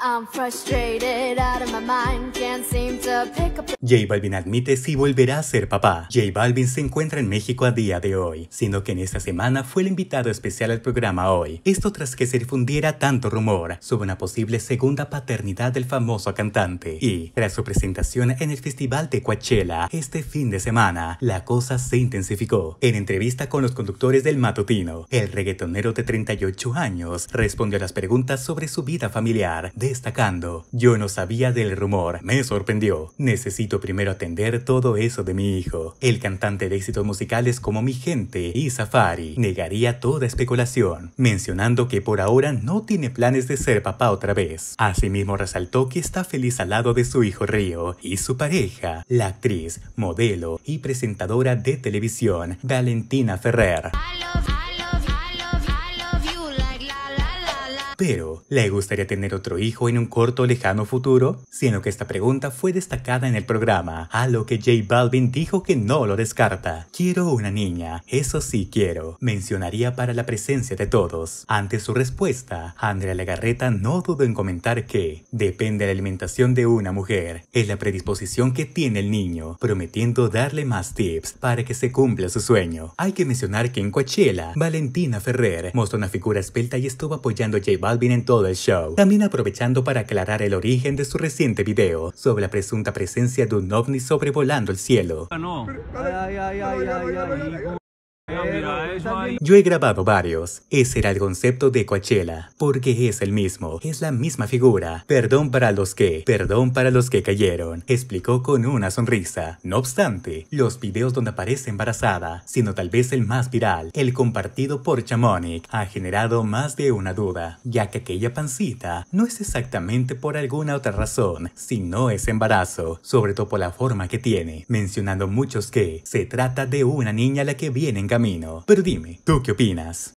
J Balvin admite si volverá a ser papá. J Balvin se encuentra en México a día de hoy, sino que en esta semana fue el invitado especial al programa hoy. Esto tras que se difundiera tanto rumor sobre una posible segunda paternidad del famoso cantante. Y tras su presentación en el Festival de Coachella este fin de semana, la cosa se intensificó. En entrevista con los conductores del matutino, el reggaetonero de 38 años respondió a las preguntas sobre su vida familiar destacando. Yo no sabía del rumor, me sorprendió. Necesito primero atender todo eso de mi hijo. El cantante de éxitos musicales como Mi Gente y Safari negaría toda especulación, mencionando que por ahora no tiene planes de ser papá otra vez. Asimismo resaltó que está feliz al lado de su hijo Río y su pareja, la actriz, modelo y presentadora de televisión Valentina Ferrer. Pero, ¿le gustaría tener otro hijo en un corto o lejano futuro? Sino que esta pregunta fue destacada en el programa, a lo que J Balvin dijo que no lo descarta. Quiero una niña, eso sí quiero, mencionaría para la presencia de todos. Ante su respuesta, Andrea Lagarreta no dudó en comentar que depende de la alimentación de una mujer, es la predisposición que tiene el niño, prometiendo darle más tips para que se cumpla su sueño. Hay que mencionar que en Coachella, Valentina Ferrer mostró una figura esbelta y estuvo apoyando a J Balvin viene en todo el show, también aprovechando para aclarar el origen de su reciente video sobre la presunta presencia de un ovni sobrevolando el cielo. Yo he grabado varios, ese era el concepto de Coachella, porque es el mismo, es la misma figura. Perdón para los que, perdón para los que cayeron, explicó con una sonrisa. No obstante, los videos donde aparece embarazada, sino tal vez el más viral, el compartido por Chamonic, ha generado más de una duda, ya que aquella pancita no es exactamente por alguna otra razón, sino es embarazo, sobre todo por la forma que tiene, mencionando muchos que se trata de una niña a la que viene vienen pero dime, ¿tú qué opinas?